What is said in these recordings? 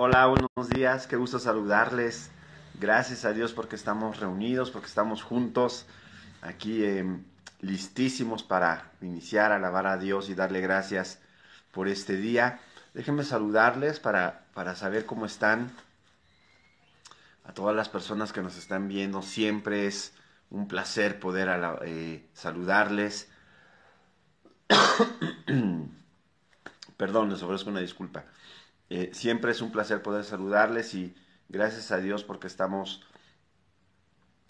Hola, buenos días, qué gusto saludarles. Gracias a Dios porque estamos reunidos, porque estamos juntos aquí em, listísimos para iniciar, a alabar a Dios y darle gracias por este día. Déjenme saludarles para, para saber cómo están. A todas las personas que nos están viendo, siempre es un placer poder eh, saludarles. Perdón, les ofrezco una disculpa. Eh, siempre es un placer poder saludarles y gracias a Dios porque estamos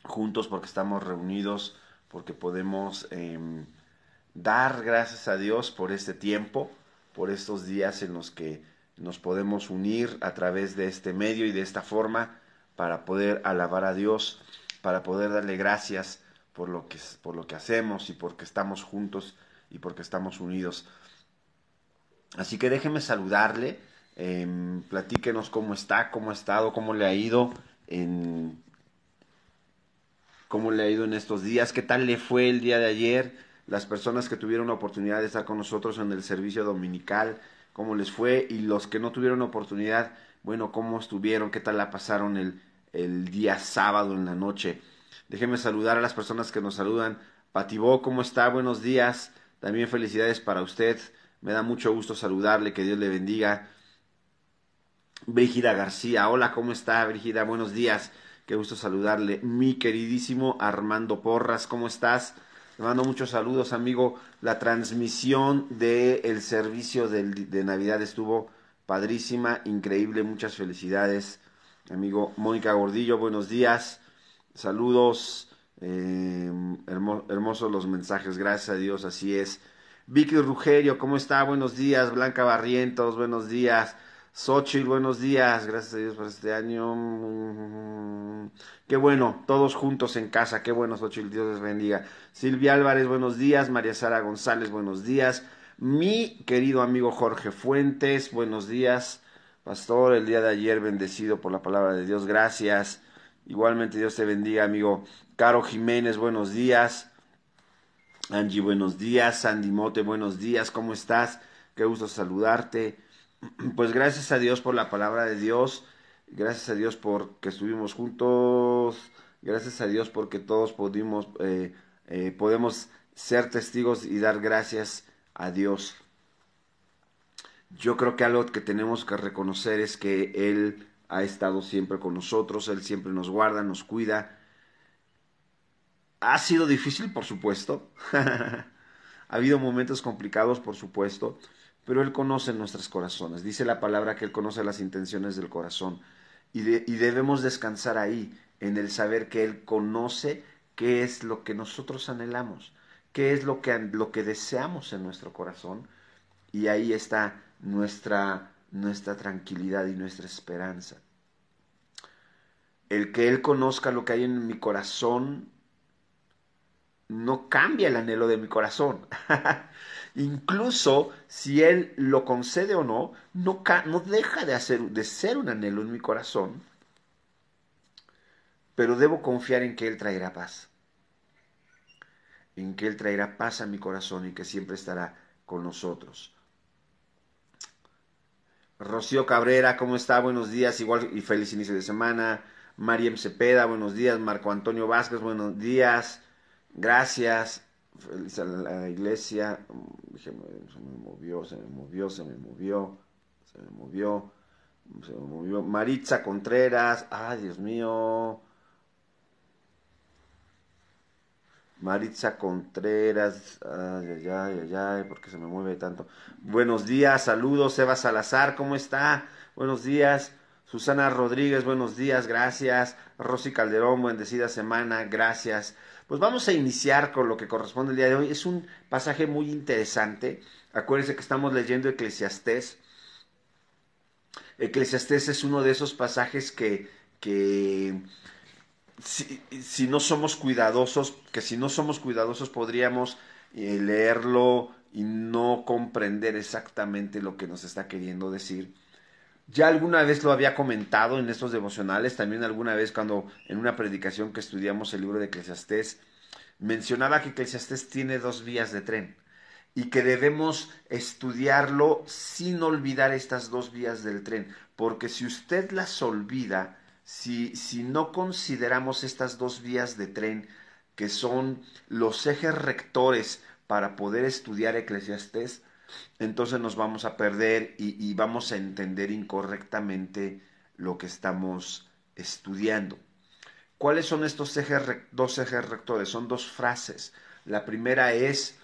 juntos, porque estamos reunidos, porque podemos em, dar gracias a Dios por este tiempo, por estos días en los que nos podemos unir a través de este medio y de esta forma para poder alabar a Dios, para poder darle gracias por lo que, por lo que hacemos y porque estamos juntos y porque estamos unidos. Así que déjeme saludarle Em, platíquenos cómo está, cómo ha estado, cómo le ha ido en cómo le ha ido en estos días, qué tal le fue el día de ayer, las personas que tuvieron la oportunidad de estar con nosotros en el servicio dominical, cómo les fue y los que no tuvieron oportunidad, bueno, cómo estuvieron, qué tal la pasaron el, el día sábado en la noche. Déjeme saludar a las personas que nos saludan. Patibó, ¿cómo está? Buenos días. También felicidades para usted. Me da mucho gusto saludarle, que Dios le bendiga. Brígida García. Hola, ¿cómo está Brígida? Buenos días. Qué gusto saludarle. Mi queridísimo Armando Porras, ¿cómo estás? Te mando muchos saludos, amigo. La transmisión del el servicio de Navidad estuvo padrísima, increíble. Muchas felicidades, amigo Mónica Gordillo. Buenos días. Saludos. Em, hermosos los mensajes, gracias a Dios, así es. Vicky Rugerio, ¿cómo está? Buenos días. Blanca Barrientos, buenos días. Sochi, buenos días, gracias a Dios por este año. Mm, qué bueno, todos juntos en casa, qué bueno, Xochitl, Dios les bendiga. Silvia Álvarez, buenos días. María Sara González, buenos días. Mi querido amigo Jorge Fuentes, buenos días. Pastor, el día de ayer bendecido por la palabra de Dios, gracias. Igualmente Dios te bendiga, amigo. Caro Jiménez, buenos días. Angie, buenos días. Sandy Mote, buenos días. ¿Cómo estás? Qué gusto saludarte pues gracias a Dios por la palabra de Dios, gracias a Dios porque estuvimos juntos, gracias a Dios porque todos pudimos, eh, eh, podemos ser testigos y dar gracias a Dios. Yo creo que algo que tenemos que reconocer es que Él ha estado siempre con nosotros, Él siempre nos guarda, nos cuida. Ha sido difícil, por supuesto. ha habido momentos complicados, por supuesto pero Él conoce nuestros corazones. Dice la palabra que Él conoce las intenciones del corazón. Y, debemos descansar ahí, en el saber que Él conoce qué es lo que nosotros anhelamos, qué es lo que, lo que deseamos en nuestro corazón. Y ahí está nuestra, nuestra tranquilidad y nuestra esperanza. El que Él conozca lo que hay en mi corazón no cambia el anhelo de mi corazón. Incluso si Él lo concede o no, no, no deja de, hacer, de ser un anhelo en mi corazón, pero debo confiar en que Él traerá paz, en que Él traerá paz a mi corazón y que siempre estará con nosotros. Rocío Cabrera, ¿cómo está? Buenos días, igual y feliz inicio de semana. Mariem Cepeda, buenos días. Marco Antonio Vázquez, buenos días. Gracias, feliz a la iglesia. se me movió, se me movió, se me movió, se me movió, se me movió. Maritza Contreras, ay Dios mío. Maritza Contreras, ay, ay, ay, ay, porque se me mueve tanto. Buenos días, saludos, Eva Salazar, ¿cómo está? Buenos días. Susana Rodríguez, buenos días, gracias. Rosy Calderón, bendecida semana, gracias. Pues vamos a iniciar con lo que corresponde el día de hoy. Es un pasaje muy interesante. Acuérdense que estamos leyendo Eclesiastés. Eclesiastés es uno de esos pasajes que, que si, no somos cuidadosos, que si no somos cuidadosos podríamos eh, leerlo y no comprender exactamente lo que nos está queriendo decir ya alguna vez lo había comentado en estos devocionales, también alguna vez cuando en una predicación que estudiamos el libro de Eclesiastés, mencionaba que Eclesiastés tiene dos vías de tren y que debemos estudiarlo sin olvidar estas dos vías del tren, porque si usted las olvida, si, si no consideramos estas dos vías de tren, que son los ejes rectores para poder estudiar Eclesiastés, entonces nos vamos a perder y, vamos a entender incorrectamente lo que estamos estudiando. ¿Cuáles son estos dos ejes rectores? Son dos frases. La primera es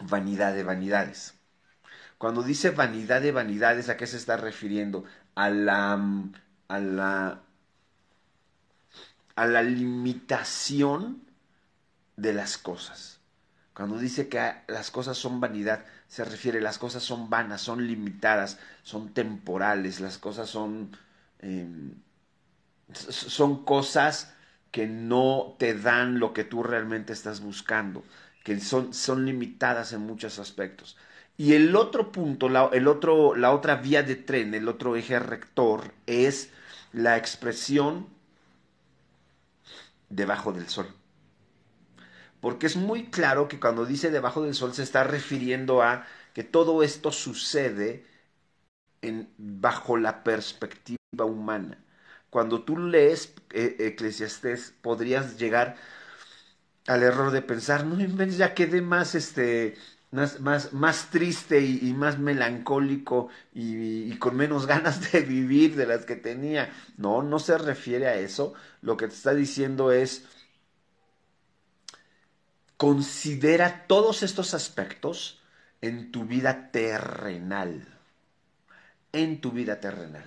vanidad de vanidades. Cuando dice vanidad de vanidades, ¿a qué se está refiriendo? a la limitación de las cosas. Cuando dice que ah, las cosas son vanidad, se refiere, las cosas son vanas, son limitadas, son temporales, las cosas son... Em, son cosas que no te dan lo que tú realmente estás buscando, que son, son limitadas en muchos aspectos. Y el otro punto, el otro, la otra vía de tren, el otro eje rector, es la expresión debajo del sol porque es muy claro que cuando dice debajo del sol se está refiriendo a que todo esto sucede en, bajo la perspectiva humana. Cuando tú lees eh, Eclesiastés, podrías llegar al error de pensar, no ya quedé más este más, más, más, triste y, más melancólico y, con menos ganas de vivir de las que tenía. No, no se refiere a eso. Lo que te está diciendo es, Considera todos estos aspectos en tu vida terrenal. En tu vida terrenal.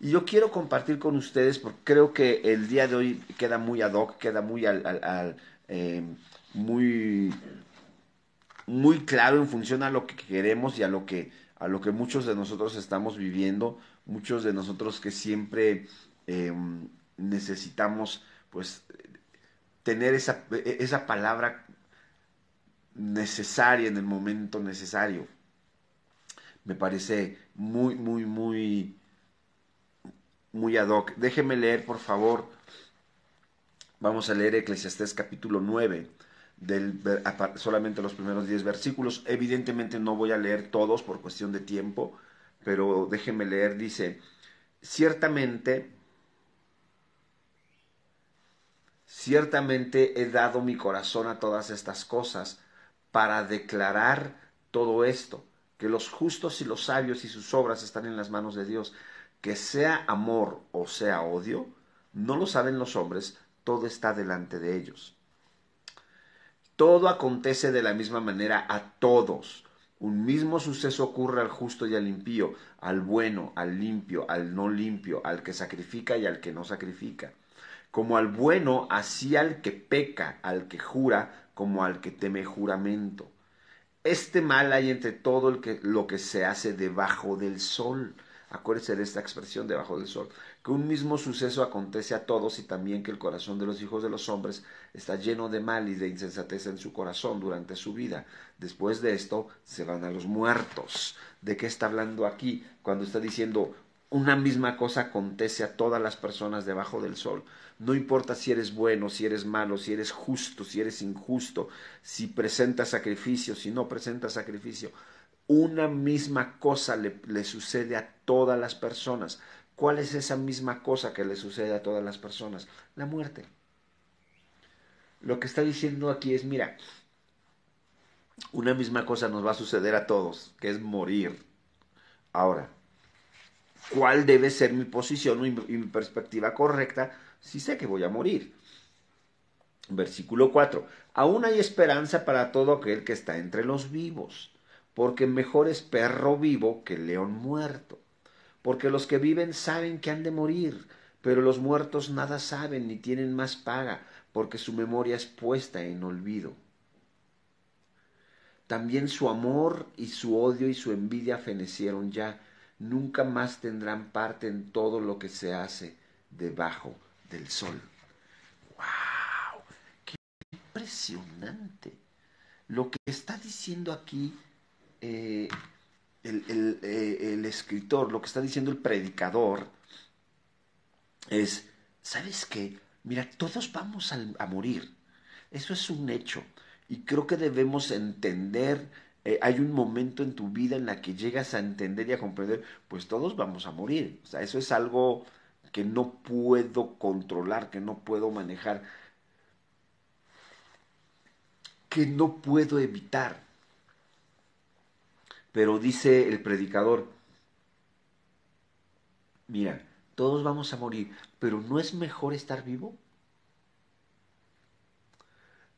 Y yo quiero compartir con ustedes, porque creo que el día de hoy queda muy ad hoc, queda muy al, em, muy, muy claro en función a lo que queremos y a lo que, a lo que muchos de nosotros estamos viviendo, muchos de nosotros que siempre em, necesitamos pues tener e, esa, palabra necesaria en el momento necesario. Me parece muy, muy, muy, muy ad hoc. Déjeme leer, por favor. Vamos a leer Eclesiastés capítulo 9, del, solamente los primeros 10 versículos. Evidentemente no voy a leer todos por cuestión de tiempo, pero déjeme leer. Dice, ciertamente Ciertamente he dado mi corazón a todas estas cosas para declarar todo esto, que los justos y los sabios y sus obras están en las manos de Dios, que sea amor o sea odio, no lo saben los hombres, todo está delante de ellos. Todo acontece de la misma manera a todos. Un mismo suceso ocurre al justo y al impío, al bueno, al limpio, al no limpio, al que sacrifica y al que no sacrifica como al bueno, así al que peca, al que jura, como al que teme juramento. Este mal hay entre todo lo que se hace debajo del sol. Acuérdese de esta expresión, debajo del sol. Que un mismo suceso acontece a todos y también que el corazón de los hijos de los hombres está lleno de mal y de insensatez en su corazón durante su vida. Después de esto se van a los muertos. ¿De qué está hablando aquí? Cuando está diciendo, una misma cosa acontece a todas las personas debajo del sol. No importa si eres bueno, si eres malo, si eres justo, si eres injusto, si presentas sacrificio, si no presentas sacrificio. Una misma cosa le, le sucede a todas las personas. ¿Cuál es esa misma cosa que le sucede a todas las personas? La muerte. Lo que está diciendo aquí es, mira, una misma cosa nos va a suceder a todos, que es morir. Ahora, cuál debe ser mi posición y mi perspectiva correcta si sé que voy a morir. Versículo 4. Aún hay esperanza para todo aquel que está entre los vivos, porque mejor es perro vivo que león muerto. Porque los que viven saben que han de morir, pero los muertos nada saben ni tienen más paga, porque su memoria es puesta en olvido. También su amor y su odio y su envidia fenecieron ya, nunca más tendrán parte en todo lo que se hace debajo del sol. ¡Wow! ¡Qué impresionante! Lo que está diciendo aquí eh, eh, el, escritor, lo que está diciendo el predicador, es, ¿sabes qué? Mira, todos vamos a, morir. Eso es un hecho. Y creo que debemos entender eh, hay un momento en tu vida en la que llegas a entender y a comprender, pues todos vamos a morir. O sea, eso es algo que no puedo controlar, que no puedo manejar, que no puedo evitar. Pero dice el predicador, mira, todos vamos a morir, pero ¿no es mejor estar vivo?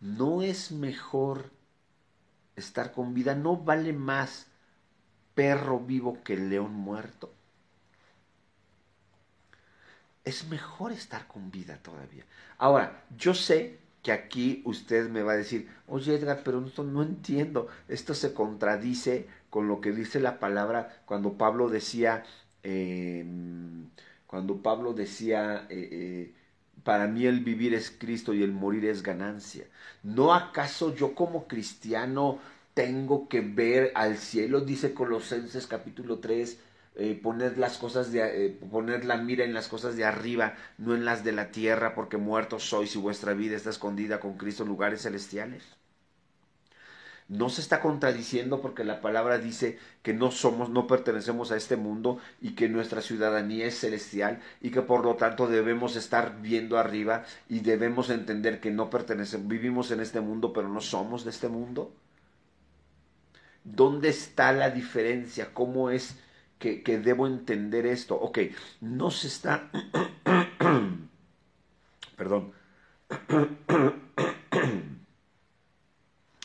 ¿No es mejor estar con vida, no vale más perro vivo que león muerto. Es mejor estar con vida todavía. Ahora, yo sé que aquí usted me va a decir, oye Edgar, pero no entiendo, esto se contradice con lo que dice la palabra cuando Pablo decía, em, cuando Pablo decía, eh, eh, para mí el vivir es Cristo y el morir es ganancia. ¿No acaso yo como cristiano tengo que ver al cielo? Dice Colosenses capítulo 3, eh, poner las cosas de, eh, poner la mira en las cosas de arriba, no en las de la tierra, porque muertos sois y vuestra vida está escondida con Cristo en lugares celestiales no se está contradiciendo porque la palabra dice que no somos, no pertenecemos a este mundo y que nuestra ciudadanía es celestial y que por lo tanto debemos estar viendo arriba y debemos entender que no pertenecemos, vivimos en este mundo pero no somos de este mundo. ¿Dónde está la diferencia? ¿Cómo es que, que debo entender esto? Ok, no se está... Perdón.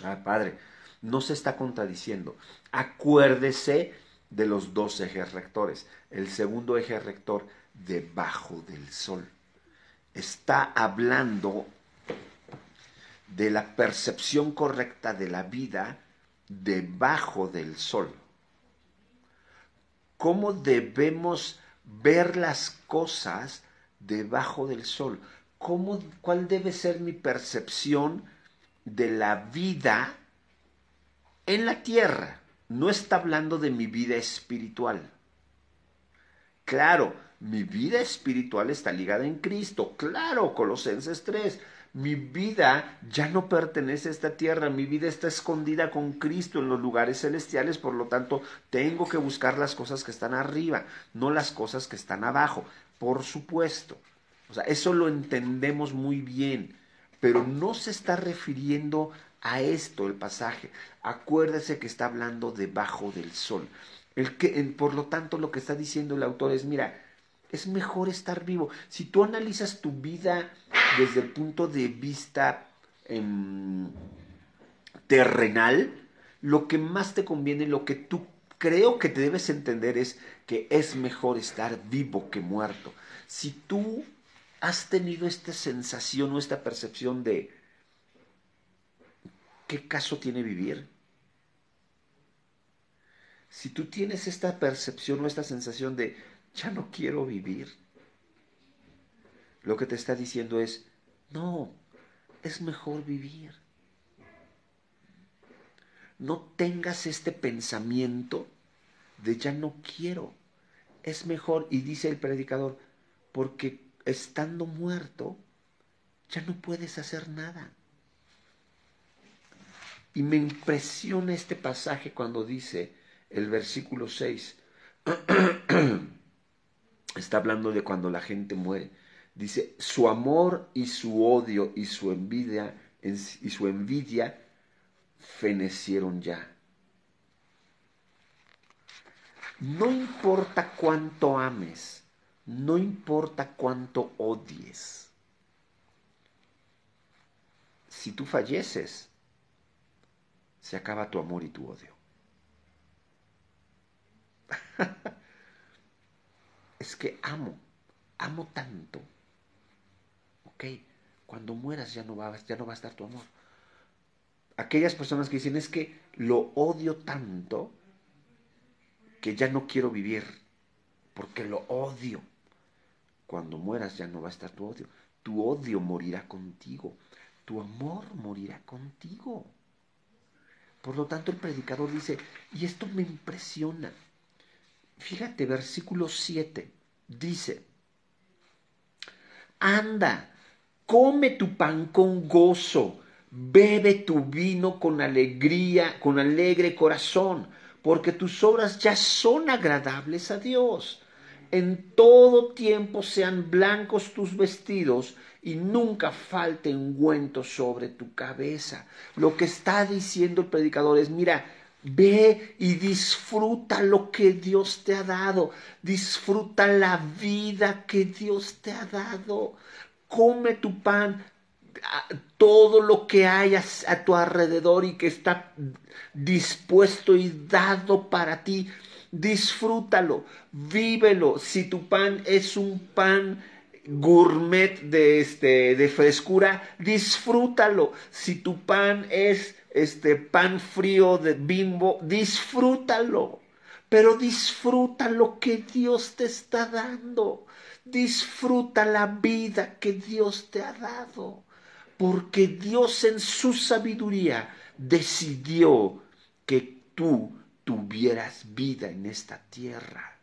ah, padre no se está contradiciendo. Acuérdese de los dos ejes rectores. El segundo eje rector debajo del sol. Está hablando de la percepción correcta de la vida debajo del sol. ¿Cómo debemos ver las cosas debajo del sol? ¿Cuál debe ser mi percepción de la vida en la tierra. No está hablando de mi vida espiritual. Claro, mi vida espiritual está ligada en Cristo. Claro, Colosenses 3. Mi vida ya no pertenece a esta tierra, mi vida está escondida con Cristo en los lugares celestiales, por lo tanto tengo que buscar las cosas que están arriba, no las cosas que están abajo, por supuesto. O sea, eso lo entendemos muy bien, pero no se está refiriendo a esto el pasaje. Acuérdese que está hablando debajo del sol. El que, por lo tanto, lo que está diciendo el autor es, mira, es mejor estar vivo. Si tú analizas tu vida desde el punto de vista em, terrenal, lo que más te conviene, lo que tú creo que te debes entender es que es mejor estar vivo que muerto. Si tú has tenido esta sensación o esta percepción de ¿qué caso tiene vivir? Si tú tienes esta percepción o esta sensación de, ya no quiero vivir, lo que te está diciendo es, no, es mejor vivir. No tengas este pensamiento de ya no quiero. Es mejor, y dice el predicador, porque estando muerto, ya no puedes hacer nada. Y me impresiona este pasaje cuando dice el versículo 6, está hablando de cuando la gente muere, dice, su amor y su odio y su envidia, y su envidia fenecieron ya. No importa cuánto ames, no importa cuánto odies. Si tú falleces, se acaba tu amor y tu odio. es que amo, amo tanto. ¿Ok? Cuando mueras ya no, va, ya no va a estar tu amor. Aquellas personas que dicen es que lo odio tanto que ya no quiero vivir porque lo odio. Cuando mueras ya no va a estar tu odio. Tu odio morirá contigo. Tu amor morirá contigo. Por lo tanto, el predicador dice, y esto me impresiona. Fíjate, versículo 7 dice, anda, come tu pan con gozo, bebe tu vino con alegría, con alegre corazón, porque tus obras ya son agradables a Dios en todo tiempo sean blancos tus vestidos y nunca falte ungüento sobre tu cabeza. Lo que está diciendo el predicador es, mira, Ve y disfruta lo que Dios te ha dado. Disfruta la vida que Dios te ha dado. Come tu pan, todo lo que hayas a tu alrededor y que está dispuesto y dado para ti disfrútalo, vívelo. Si tu pan es un pan gourmet de, este, de frescura, disfrútalo. Si tu pan es este pan frío de bimbo, disfrútalo. Pero disfruta lo que Dios te está dando. Disfruta la vida que Dios te ha dado. Porque Dios en su sabiduría decidió que tú tuvieras vida en esta tierra.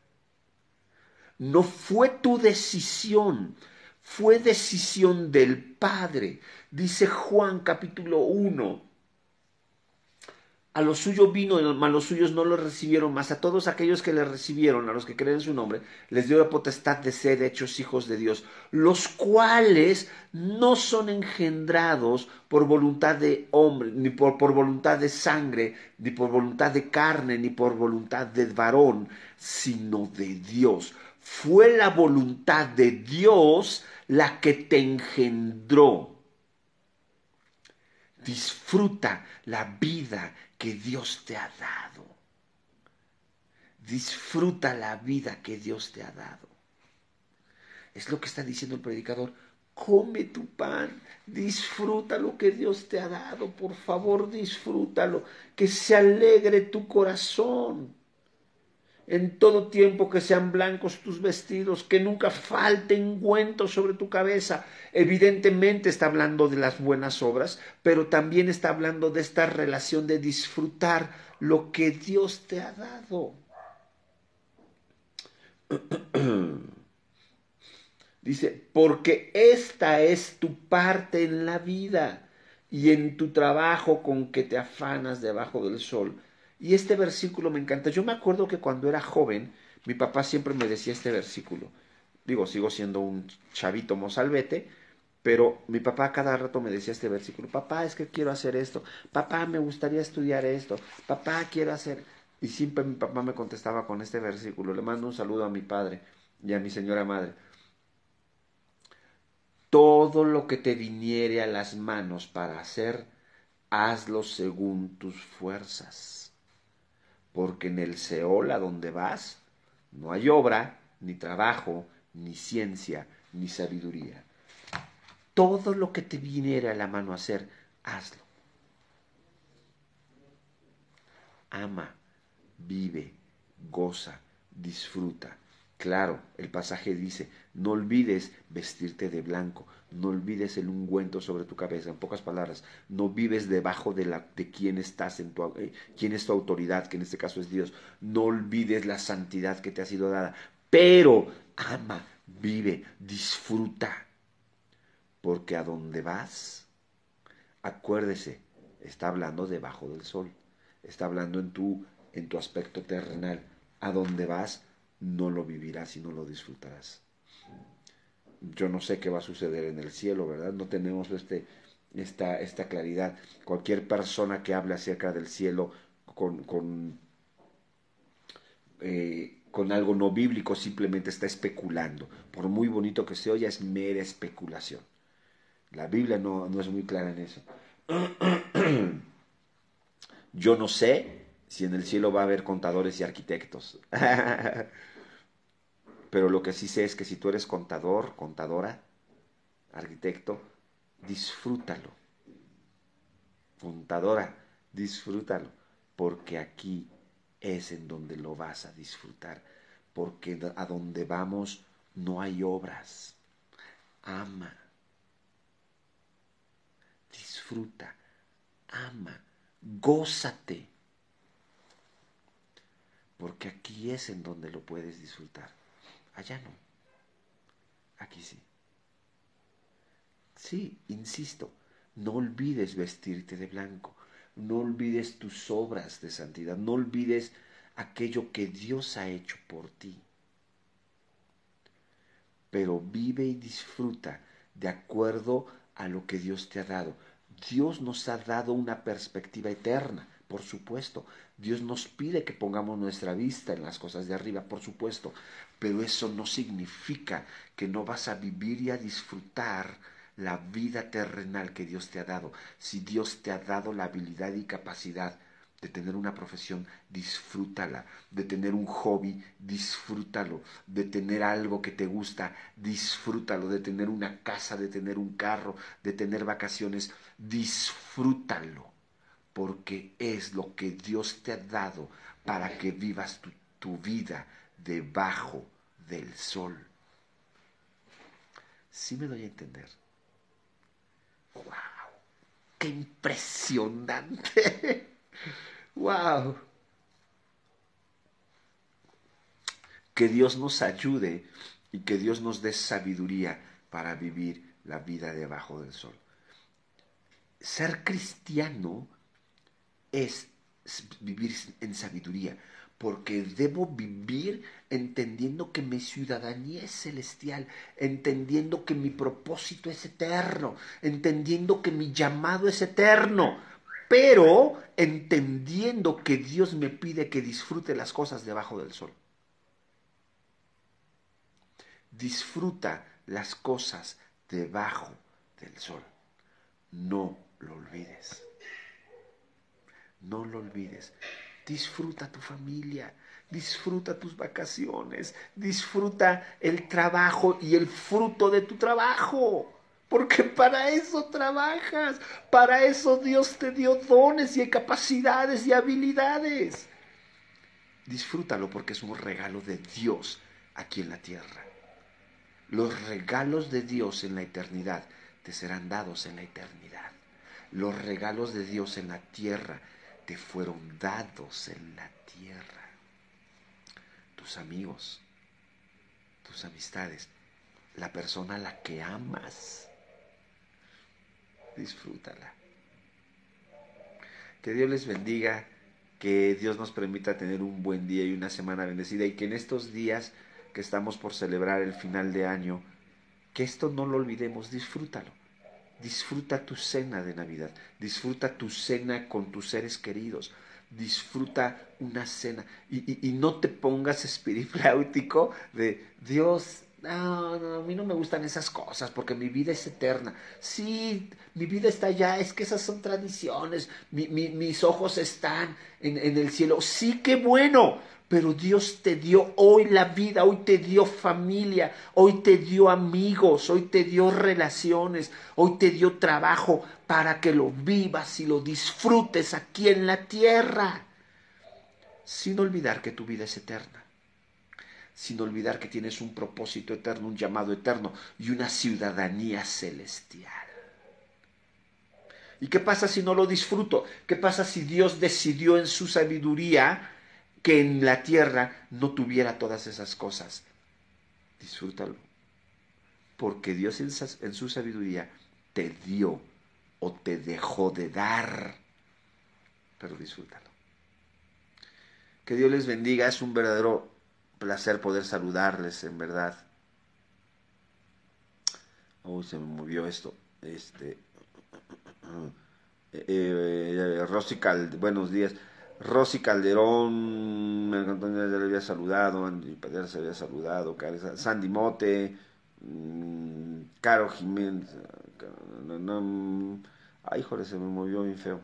No fue tu decisión, fue decisión del Padre. Dice Juan capítulo 1, a los suyo vino, a los suyos no lo recibieron, mas a todos aquellos que le recibieron, a los que creen en su nombre, les dio la potestad de ser hechos hijos de Dios, los cuales no son engendrados por voluntad de hombre, ni por, por voluntad de sangre, ni por voluntad de carne, ni por voluntad de varón, sino de Dios. Fue la voluntad de Dios la que te engendró. Disfruta la vida que Dios te ha dado. Disfruta la vida que Dios te ha dado. Es lo que está diciendo el predicador. Come tu pan, disfruta lo que Dios te ha dado, por favor disfrútalo, que se alegre tu corazón en todo tiempo que sean blancos tus vestidos, que nunca falte ungüento sobre tu cabeza. Evidentemente está hablando de las buenas obras, pero también está hablando de esta relación de disfrutar lo que Dios te ha dado. Dice, porque esta es tu parte en la vida y en tu trabajo con que te afanas debajo del sol y este versículo me encanta. Yo me acuerdo que cuando era joven, mi papá siempre me decía este versículo. Digo, sigo siendo un chavito mozalbete, pero mi papá cada rato me decía este versículo. Papá, es que quiero hacer esto. Papá, me gustaría estudiar esto. Papá, quiero hacer... Y siempre mi papá me contestaba con este versículo. Le mando un saludo a mi padre y a mi señora madre. Todo lo que te viniere a las manos para hacer, hazlo según tus fuerzas porque en el Seol a donde vas no hay obra, ni trabajo, ni ciencia, ni sabiduría. Todo lo que te viniera a la mano a hacer, hazlo. Ama, vive, goza, disfruta Claro, el pasaje dice, no olvides vestirte de blanco, no olvides el ungüento sobre tu cabeza, en pocas palabras, no vives debajo de, la, de quién estás, en tu, eh, quién es tu autoridad, que en este caso es Dios, no olvides la santidad que te ha sido dada, pero ama, vive, disfruta, porque a donde vas, acuérdese, está hablando debajo del sol, está hablando en tu, en tu aspecto terrenal, a donde vas, no lo vivirás y no lo disfrutarás. Yo no sé qué va a suceder en el cielo, ¿verdad? No tenemos este, esta, esta claridad. Cualquier persona que hable acerca del cielo con, con, eh, algo no bíblico simplemente está especulando. Por muy bonito que se oya, es mera especulación. La Biblia no, no es muy clara en eso. Yo no sé si en el cielo va a haber contadores y arquitectos. pero lo que sí sé es que si tú eres contador, contadora, arquitecto, disfrútalo. Contadora, disfrútalo, porque aquí es en donde lo vas a disfrutar, porque a donde vamos no hay obras. Ama, disfruta, ama, gózate, porque aquí es en donde lo puedes disfrutar. Allá no. Aquí sí. Sí, insisto, no olvides vestirte de blanco, no olvides tus obras de santidad, no olvides aquello que Dios ha hecho por ti. Pero vive y disfruta de acuerdo a lo que Dios te ha dado. Dios nos ha dado una perspectiva eterna. Por supuesto, Dios nos pide que pongamos nuestra vista en las cosas de arriba, por supuesto, pero eso no significa que no vas a vivir y a disfrutar la vida terrenal que Dios te ha dado. Si Dios te ha dado la habilidad y capacidad de tener una profesión, disfrútala. De tener un hobby, disfrútalo. De tener algo que te gusta, disfrútalo. De tener una casa, de tener un carro, de tener vacaciones, disfrútalo porque es lo que Dios te ha dado para que vivas tu, vida debajo del sol. ¿Sí me doy a entender. ¡Wow! ¡Qué impresionante! ¡Wow! Que Dios nos ayude y que Dios nos dé sabiduría para vivir la vida debajo del sol. Ser cristiano es vivir en sabiduría, porque debo vivir entendiendo que mi ciudadanía es celestial, entendiendo que mi propósito es eterno, entendiendo que mi llamado es eterno, pero entendiendo que Dios me pide que disfrute las cosas debajo del sol. Disfruta las cosas debajo del sol. No lo olvides. No lo olvides. Disfruta tu familia, disfruta tus vacaciones, disfruta el trabajo y el fruto de tu trabajo. Porque para eso trabajas, para eso Dios te dio dones y capacidades y habilidades. Disfrútalo porque es un regalo de Dios aquí en la tierra. Los regalos de Dios en la eternidad te serán dados en la eternidad. Los regalos de Dios en la tierra te fueron dados en la tierra. Tus amigos, tus amistades, la persona a la que amas. Disfrútala. Que Dios les bendiga, que Dios nos permita tener un buen día y una semana bendecida y que en estos días que estamos por celebrar el final de año, que esto no lo olvidemos, disfrútalo Disfruta tu cena de Navidad, disfruta tu cena con tus seres queridos, disfruta una cena y, no te pongas espirifláutico de Dios, no, a mí no me gustan esas cosas porque mi vida es eterna. Sí, mi vida está allá, es que esas son tradiciones, mis ojos están en, en el cielo. Sí, qué bueno, pero Dios te dio hoy la vida, hoy te dio familia, hoy te dio amigos, hoy te dio relaciones, hoy te dio trabajo para que lo vivas y lo disfrutes aquí en la tierra, sin olvidar que tu vida es eterna sin olvidar que tienes un propósito eterno, un llamado eterno y una ciudadanía celestial. ¿Y qué pasa si no lo disfruto? ¿Qué pasa si Dios decidió en su sabiduría que en la tierra no tuviera todas esas cosas. Disfrútalo, porque Dios en su sabiduría te dio o te dejó de dar, pero disfrútalo. Que Dios les bendiga, es un verdadero placer poder saludarles, en verdad. se me movió esto. Este. Eh, eh, Rosical, buenos días. Rosy Calderón, Marco ya le había saludado, Andy Padilla se había saludado, Sandy Mote, mm, Caro Jiménez, ay, joder, se me movió bien feo.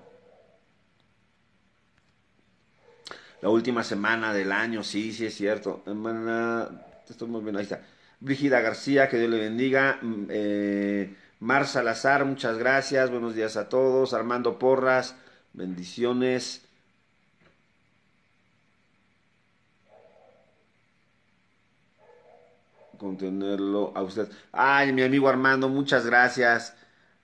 La última semana del año, sí, sí es cierto. Hermana, estoy muy bien, ahí está. Brígida García, que Dios le bendiga. Mm, eh, Mar Salazar, muchas gracias. Buenos días a todos. Armando Porras, bendiciones. contenerlo a usted. Ay, mi amigo Armando, muchas gracias.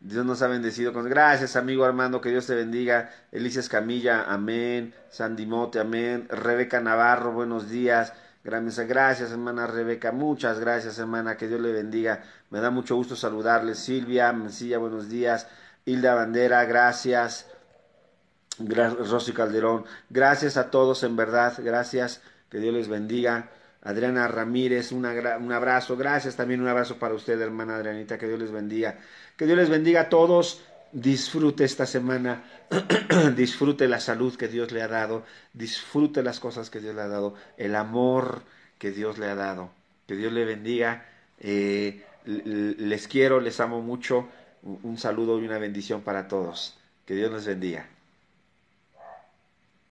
Dios nos ha bendecido con gracias, amigo Armando, que Dios te bendiga. Elisa Escamilla, amén. Sandimote, amén. Rebeca Navarro, buenos días. Gracias, gracias, hermana Rebeca. Muchas gracias, hermana. Que Dios le bendiga. Me da mucho gusto saludarles. Silvia, Mencilla, buenos días. Hilda Bandera, gracias. Rosy Calderón, gracias a todos, en verdad. Gracias. Que Dios les bendiga. Adriana Ramírez, un abrazo. Gracias también, un abrazo para usted, hermana Adrianita. Que Dios les bendiga. Que Dios les bendiga a todos. Disfrute esta semana. disfrute la salud que Dios le ha dado. Disfrute las cosas que Dios le ha dado. El amor que Dios le ha dado. Que Dios le bendiga. Eh, les quiero, les amo mucho. Un saludo y una bendición para todos. Que Dios les bendiga.